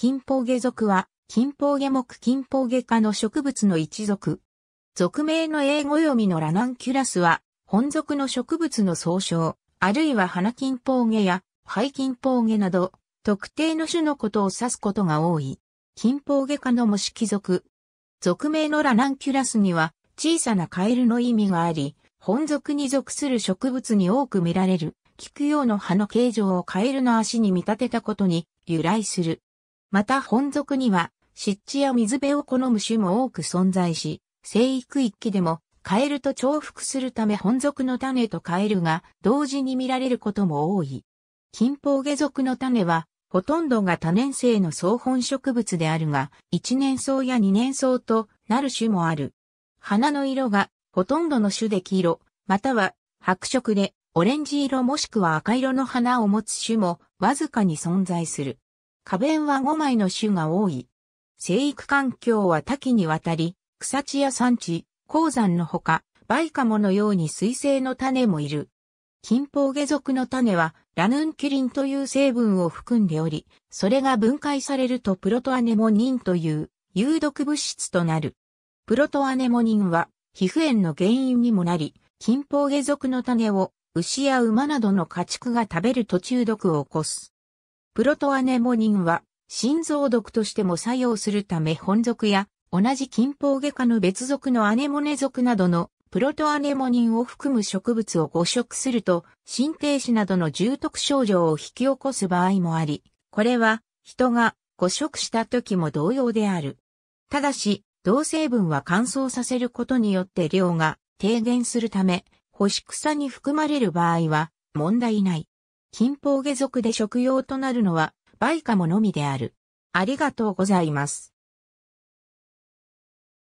金峰下属は、金峰下目金峰下科の植物の一属。属名の英語読みのラナンキュラスは、本属の植物の総称、あるいは花金峰下や、肺金峰下など、特定の種のことを指すことが多い。金峰下科の模式族。属名のラナンキュラスには、小さなカエルの意味があり、本属に属する植物に多く見られる、菊用の葉の形状をカエルの足に見立てたことに由来する。また本属には、湿地や水辺を好む種も多く存在し、生育域でも、カエルと重複するため本属の種とカエルが同時に見られることも多い。近宝下属の種は、ほとんどが多年生の草本植物であるが、一年草や二年草となる種もある。花の色がほとんどの種で黄色、または白色でオレンジ色もしくは赤色の花を持つ種もわずかに存在する。花弁は5枚の種が多い。生育環境は多岐にわたり、草地や山地、鉱山のほか、バイカモのように水性の種もいる。金宝下属の種はラヌンキリンという成分を含んでおり、それが分解されるとプロトアネモニンという有毒物質となる。プロトアネモニンは皮膚炎の原因にもなり、金宝下属の種を牛や馬などの家畜が食べると中毒を起こす。プロトアネモニンは心臓毒としても作用するため本属や同じ近方外科の別属のアネモネ属などのプロトアネモニンを含む植物を誤食すると心停止などの重篤症状を引き起こす場合もあり、これは人が誤食した時も同様である。ただし、同成分は乾燥させることによって量が低減するため、干し草に含まれる場合は問題ない。金峰下族で食用となるのは、バイカモのみである。ありがとうございます。